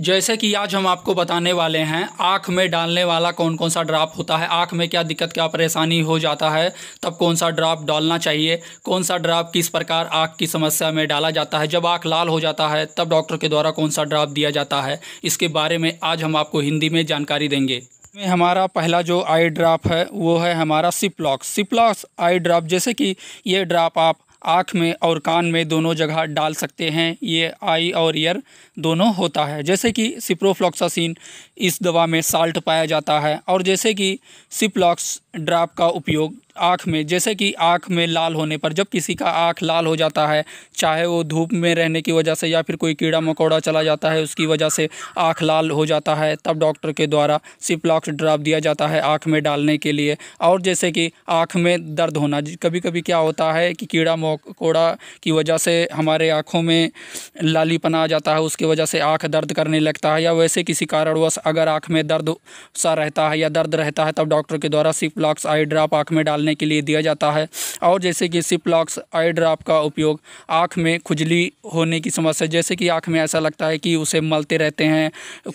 जैसे कि आज हम आपको बताने वाले हैं आँख में डालने वाला कौन कौन सा ड्राप होता है आँख में क्या दिक्कत क्या परेशानी हो जाता है तब कौन सा ड्राप डालना चाहिए कौन सा ड्राप किस प्रकार आँख की समस्या में डाला जाता है जब आँख लाल हो जाता है तब डॉक्टर के द्वारा कौन सा ड्राप दिया जाता है इसके बारे में आज हम आपको हिंदी में जानकारी देंगे में हमारा पहला जो आई ड्राप है वो है हमारा सिप्लॉक्स सिप्लॉक्स आई ड्राप जैसे कि ये ड्राप आप आँख में और कान में दोनों जगह डाल सकते हैं ये आई और ईयर दोनों होता है जैसे कि सिप्रोफ्लॉक्सासिन इस दवा में साल्ट पाया जाता है और जैसे कि सिप्लॉक्स ड्राप का उपयोग आँख में जैसे कि आँख में लाल होने पर जब किसी का आँख लाल हो जाता है चाहे वो धूप में रहने की वजह से या फिर कोई कीड़ा मकोड़ा चला जाता है उसकी वजह से आँख लाल हो जाता है तब डॉक्टर के द्वारा सिप्लॉक्स ड्राप दिया जाता है आँख में डालने के लिए और जैसे कि आँख में दर्द होना कभी कभी क्या होता है कि कीड़ा कोड़ा की वजह से हमारे आँखों में लालीपन आ जाता है उसकी वजह से आँख दर्द करने लगता है या वैसे किसी कारणवश अगर आँख में दर्द सा रहता है या दर्द रहता है तब डॉक्टर के द्वारा सिप्लॉक्स आई ड्राप आँख में डालने के लिए दिया जाता है और जैसे कि सिप्लॉक्स आई ड्राप का उपयोग आँख में खुजली होने की समस्या जैसे कि आँख में ऐसा लगता है कि उसे मलते रहते हैं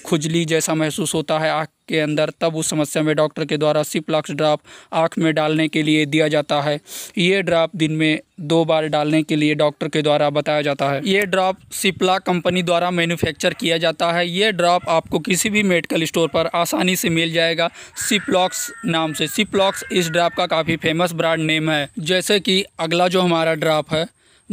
खुजली जैसा महसूस होता है आँख के अंदर तब उस समस्या में डॉक्टर के द्वारा सिप्लाक्स ड्राप आँख में डालने के लिए दिया जाता है ये ड्राप दिन में दो बार डालने के लिए डॉक्टर के द्वारा बताया जाता है ये ड्राप सिप्ला कंपनी द्वारा मैन्युफैक्चर किया जाता है ये ड्राप आपको किसी भी मेडिकल स्टोर पर आसानी से मिल जाएगा सिप्लॉक्स नाम से सिप्लॉक्स इस ड्राप का काफ़ी फेमस ब्रांड नेम है जैसे कि अगला जो हमारा ड्राप है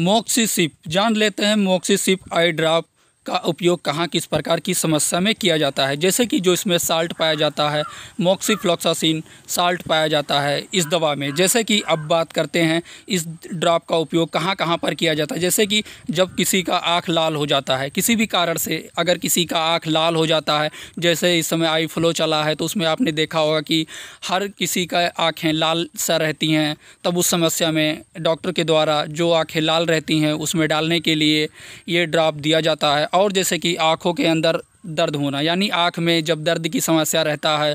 मोक्सीसिप जान लेते हैं मोक्सीसिप आई ड्राप का उपयोग कहाँ किस प्रकार की समस्या में किया जाता है जैसे कि जो इसमें साल्ट पाया जाता है मोक्सीफ्लोक्सासिन साल्ट पाया जाता है इस दवा में जैसे कि अब बात करते हैं इस ड्रॉप का उपयोग कहाँ कहाँ पर किया जाता है जैसे कि जब किसी का आँख लाल हो जाता है किसी भी कारण से अगर किसी का आँख लाल हो जाता है जैसे इस समय आई फ्लो चला है तो उसमें आपने देखा होगा कि हर किसी का आँखें लाल सा रहती हैं तब उस समस्या में डॉक्टर के द्वारा जो आँखें लाल रहती हैं उसमें डालने के लिए ये ड्राप दिया जाता है और जैसे कि आँखों के अंदर दर्द होना यानी आँख में जब दर्द की समस्या रहता है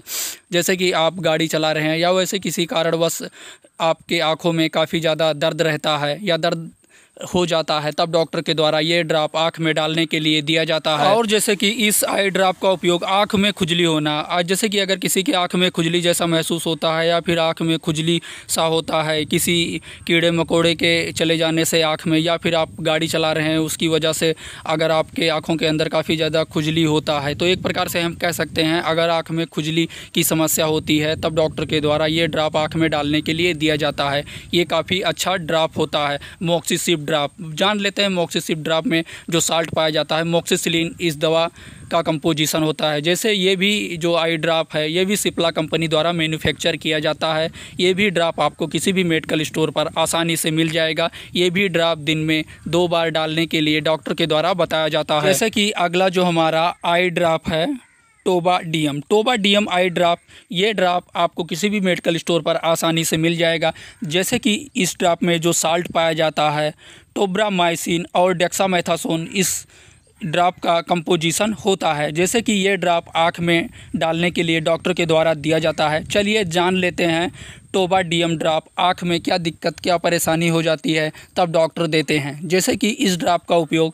जैसे कि आप गाड़ी चला रहे हैं या वैसे किसी कारणवश आपके आँखों में काफ़ी ज़्यादा दर्द रहता है या दर्द हो जाता है तब डॉक्टर के द्वारा ये ड्राप आँख में डालने के लिए दिया जाता है और जैसे कि इस आई ड्राप का उपयोग आँख में खुजली होना आज जैसे कि अगर किसी की आँख में खुजली जैसा महसूस होता है या फिर आँख में खुजली सा होता है किसी कीड़े मकोड़े के चले जाने से आँख में या फिर आप गाड़ी चला रहे हैं उसकी वजह से अगर आपके आँखों के अंदर काफ़ी ज़्यादा खुजली होता है तो एक प्रकार से हम कह सकते हैं अगर आँख में खुजली की समस्या होती है तब डॉक्टर के द्वारा ये ड्राप आँख में डालने के लिए दिया जाता है ये काफ़ी अच्छा ड्राप होता है मोक्सीसिप ड्राप जान लेते हैं मोक्सीसिप ड्राप में जो साल्ट पाया जाता है मोक्सीसिलीन इस दवा का कंपोजिशन होता है जैसे ये भी जो आई ड्राप है ये भी सिप्ला कंपनी द्वारा मैन्युफैक्चर किया जाता है ये भी ड्राप आपको किसी भी मेडिकल स्टोर पर आसानी से मिल जाएगा ये भी ड्राप दिन में दो बार डालने के लिए डॉक्टर के द्वारा बताया जाता है जैसे कि अगला जो हमारा आई ड्राप है Toba DM Toba DM eye drop ये ड्राप आपको किसी भी मेडिकल स्टोर पर आसानी से मिल जाएगा जैसे कि इस ड्राप में जो साल्ट पाया जाता है टोब्रामाइसिन और डेक्सामेथासोन इस ड्राप का कंपोजिशन होता है जैसे कि ये ड्राप आँख में डालने के लिए डॉक्टर के द्वारा दिया जाता है चलिए जान लेते हैं टोबा डीएम ड्राप आँख में क्या दिक्कत क्या परेशानी हो जाती है तब डॉक्टर देते हैं जैसे कि इस ड्राप का उपयोग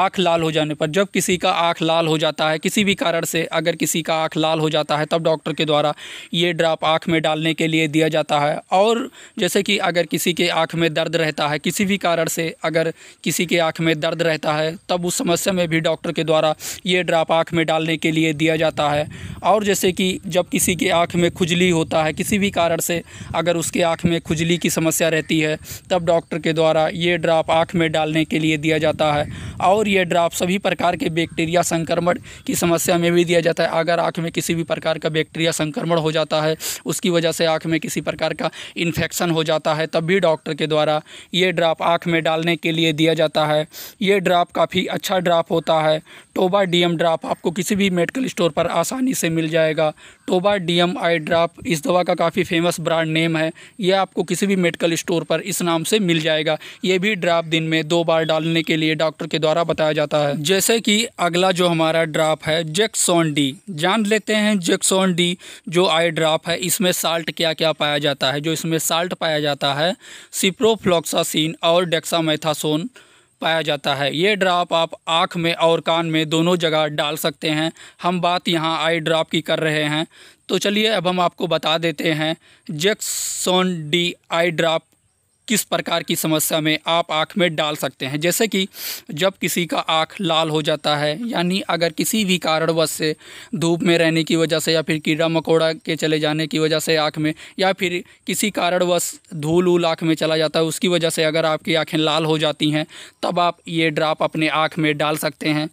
आँख लाल हो जाने पर जब किसी का आँख लाल हो जाता है किसी भी कारण से अगर किसी का आँख लाल हो जाता है तब डॉक्टर के द्वारा ये ड्राप आँख में डालने के लिए दिया जाता है और जैसे कि अगर किसी के आँख में दर्द रहता है किसी भी कारण से अगर किसी के आँख में दर्द रहता है तब उस समस्या में भी डॉक्टर के द्वारा ये ड्राप आँख में डालने के लिए दिया जाता है और जैसे कि जब किसी के आँख में खुजली होता है किसी भी कारण से अगर उसके आँख में खुजली की समस्या रहती है तब डॉक्टर के द्वारा ये ड्राप आँख में डालने के लिए दिया जाता है और ये ड्राप सभी प्रकार के बैक्टीरिया संक्रमण की समस्या में भी दिया जाता है अगर आँख में किसी भी प्रकार का बैक्टीरिया संक्रमण हो जाता है उसकी वजह से आँख में किसी प्रकार का इन्फेक्शन हो जाता है तब भी डॉक्टर के द्वारा ये ड्राप आँख में डालने के लिए दिया जाता है ये ड्राप काफ़ी अच्छा ड्राप होता है टोबा डीएम ड्राप आपको किसी भी मेडिकल स्टोर पर आसानी से मिल जाएगा टोबा डीएम आई ड्राप इस दवा का काफ़ी फेमस ब्रांड ब्रांड नेम है ये आपको किसी भी मेडिकल स्टोर पर इस नाम से मिल जाएगा ये भी ड्राप दिन में दो बार डालने के लिए डॉक्टर के द्वारा बताया जाता है जैसे कि अगला जो हमारा ड्राप है जेक्सॉन डी जान लेते हैं जेक्सॉन डी जो आई ड्राप है इसमें साल्ट क्या क्या पाया जाता है जो इसमें साल्ट पाया जाता है सिप्रोफ्लॉक्सासिन और डेक्सामेथासोन पाया जाता है ये ड्राप आप आँख में और कान में दोनों जगह डाल सकते हैं हम बात यहाँ आई ड्राप की कर रहे हैं तो चलिए अब हम आपको बता देते हैं जैक्सोन डी आई ड्राप किस प्रकार की समस्या में आप आँख में डाल सकते हैं जैसे कि जब किसी का आँख लाल हो जाता है यानी अगर किसी भी कारणवश से धूप में रहने की वजह से या फिर कीड़ा मकोड़ा के चले जाने की वजह से आँख में या फिर किसी कारणवश धूल उल आँख में चला जाता है उसकी वजह से अगर आपकी आँखें लाल हो जाती हैं तब आप ये ड्राप अपने आँख में डाल सकते हैं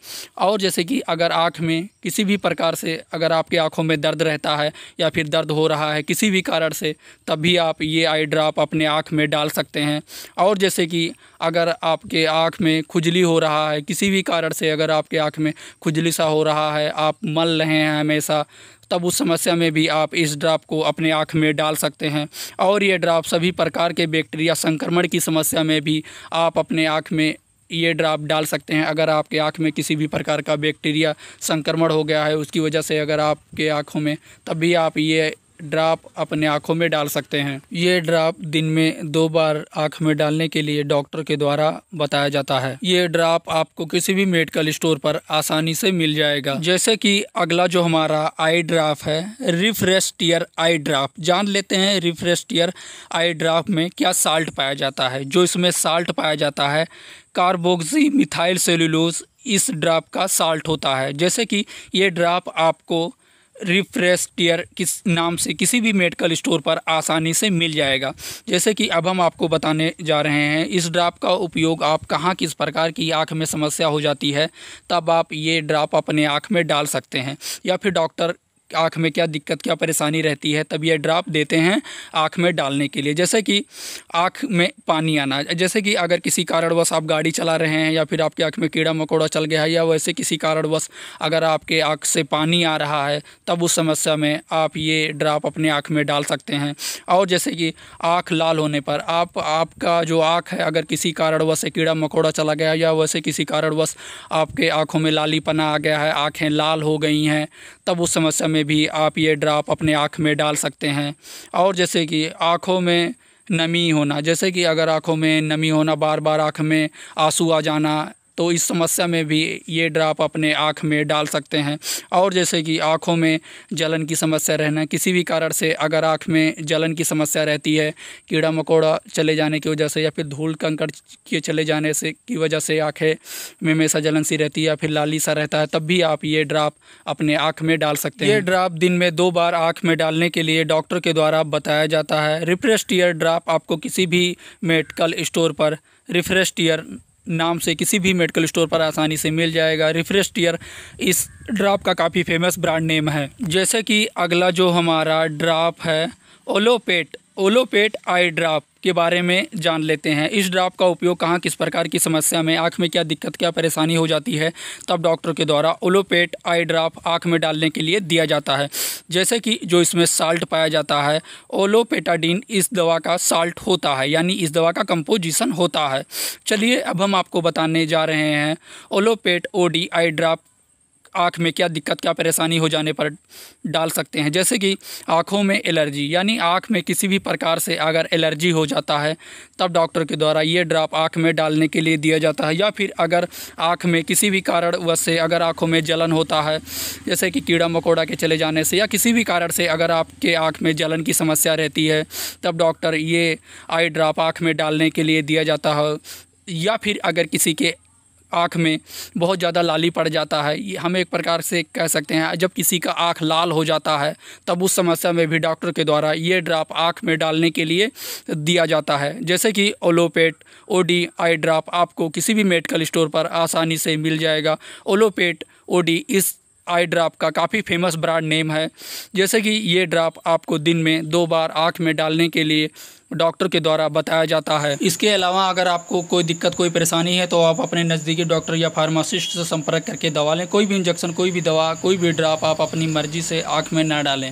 और जैसे कि अगर आँख में किसी भी प्रकार से अगर आपकी आँखों में दर्द रहता है या फिर दर्द हो रहा है किसी भी कारण से तब भी आप ये आई ड्रॉप अपने आँख में डाल सकते हैं और जैसे कि अगर आपके आँख में खुजली हो रहा है किसी भी कारण से अगर आपके आँख में खुजली सा हो रहा है आप मल रहे हैं हमेशा तब उस समस्या में भी आप इस ड्राप को अपने आँख में डाल सकते हैं और ये ड्राप सभी प्रकार के बैक्टीरिया संक्रमण की समस्या में भी आप अपने आँख में ये ड्राप डाल सकते हैं अगर आपके आँख में किसी भी प्रकार का बैक्टीरिया संक्रमण हो गया है उसकी वजह से अगर आपके आँखों में तब भी आप ये ड्राप अपने आँखों में डाल सकते हैं ये ड्राप दिन में दो बार आँख में डालने के लिए डॉक्टर के द्वारा बताया जाता है ये ड्राप आपको किसी भी मेडिकल स्टोर पर आसानी से मिल जाएगा जैसे कि अगला जो हमारा आई ड्राप है रिफ्रेस्टियर आई ड्राप जान लेते हैं रिफ्रेस्टियर आई ड्राप में क्या साल्ट पाया जाता है जो इसमें साल्ट पाया जाता है कार्बोक्सी मिथाइल सेल्यूलोज इस ड्राप का साल्ट होता है जैसे कि ये ड्राप आपको रिफ्रेशर किस नाम से किसी भी मेडिकल स्टोर पर आसानी से मिल जाएगा जैसे कि अब हम आपको बताने जा रहे हैं इस ड्राप का उपयोग आप कहाँ किस प्रकार की आँख में समस्या हो जाती है तब आप ये ड्राप अपने आँख में डाल सकते हैं या फिर डॉक्टर आँख में क्या दिक्कत क्या परेशानी रहती है तब यह ड्राप देते हैं आँख में डालने के लिए जैसे कि आँख में पानी आना जैसे कि अगर किसी कारणवश आप गाड़ी चला रहे हैं या फिर आपकी आँख में कीड़ा मकोड़ा चल गया है या वैसे किसी कारणवश अगर आपके आँख से पानी आ रहा है तब उस समस्या में आप ये ड्राप अपने आँख में डाल सकते हैं और जैसे कि आँख लाल होने पर आप आपका जो आँख है अगर किसी कारणवश कीड़ा मकोड़ा चला गया या वैसे किसी कारणवश आपके आँखों में लालीपना आ गया है आँखें लाल हो गई हैं तब उस समस्या में में भी आप ये ड्राप अपने आँख में डाल सकते हैं और जैसे कि आँखों में नमी होना जैसे कि अगर आँखों में नमी होना बार बार आँख में आंसू आ जाना तो इस समस्या में भी ये ड्राप अपने आँख में डाल सकते हैं और जैसे कि आँखों में जलन की समस्या रहना किसी भी कारण से अगर आँख में जलन की समस्या रहती है कीड़ा मकोड़ा चले जाने की वजह से या फिर धूल कंकड़ के चले जाने से की वजह से आँखें में हमेशा जलन सी रहती है या फिर लाली सा रहता है तब भी आप ये ड्राप अपने आँख में डाल सकते हैं ये ड्राप दिन में दो बार आँख में डालने के लिए डॉक्टर के द्वारा बताया जाता है रिफ्रेश ड्राप आपको किसी भी मेडिकल स्टोर पर रिफ्रेश नाम से किसी भी मेडिकल स्टोर पर आसानी से मिल जाएगा रिफ्रेश टीयर इस ड्राप का काफ़ी फेमस ब्रांड नेम है जैसे कि अगला जो हमारा ड्राप है ओलोपेट ओलोपेट आई ड्राप के बारे में जान लेते हैं इस ड्राप का उपयोग कहाँ किस प्रकार की समस्या में आँख में क्या दिक्कत क्या परेशानी हो जाती है तब डॉक्टर के द्वारा ओलोपेट आई ड्राप आँख में डालने के लिए दिया जाता है जैसे कि जो इसमें साल्ट पाया जाता है ओलोपेटाडीन इस दवा का साल्ट होता है यानी इस दवा का कंपोजिशन होता है चलिए अब हम आपको बताने जा रहे हैं ओलोपेट ओडी आई ड्राप आँख में क्या दिक्कत क्या परेशानी हो जाने पर डाल सकते हैं जैसे कि आँखों में एलर्जी यानी आँख में किसी भी प्रकार से अगर एलर्जी हो जाता है तब डॉक्टर के द्वारा ये ड्राप आँख में डालने के लिए दिया जाता है या फिर अगर आँख में किसी भी कारणवश से अगर आँखों में जलन होता है जैसे कि कीड़ा मकोड़ा के चले जाने से या किसी भी कारण से अगर आपके आँख में जलन की समस्या रहती है तब डॉक्टर ये आई ड्राप आँख में डालने के लिए दिया जाता है या फिर अगर किसी के आँख में बहुत ज़्यादा लाली पड़ जाता है ये हम एक प्रकार से कह सकते हैं जब किसी का आँख लाल हो जाता है तब उस समस्या में भी डॉक्टर के द्वारा ये ड्राप आँख में डालने के लिए दिया जाता है जैसे कि ओलोपेट ओडी आई ड्राप आपको किसी भी मेडिकल स्टोर पर आसानी से मिल जाएगा ओलोपेट ओडी इस आई ड्राप का काफ़ी फेमस ब्रांड नेम है जैसे कि ये ड्राप आपको दिन में दो बार आँख में डालने के लिए डॉक्टर के द्वारा बताया जाता है इसके अलावा अगर आपको कोई दिक्कत कोई परेशानी है तो आप अपने नज़दीकी डॉक्टर या फार्मासिस्ट से संपर्क करके दवा लें कोई भी इंजेक्शन कोई भी दवा कोई भी ड्राप आप अपनी मर्ज़ी से आँख में ना डालें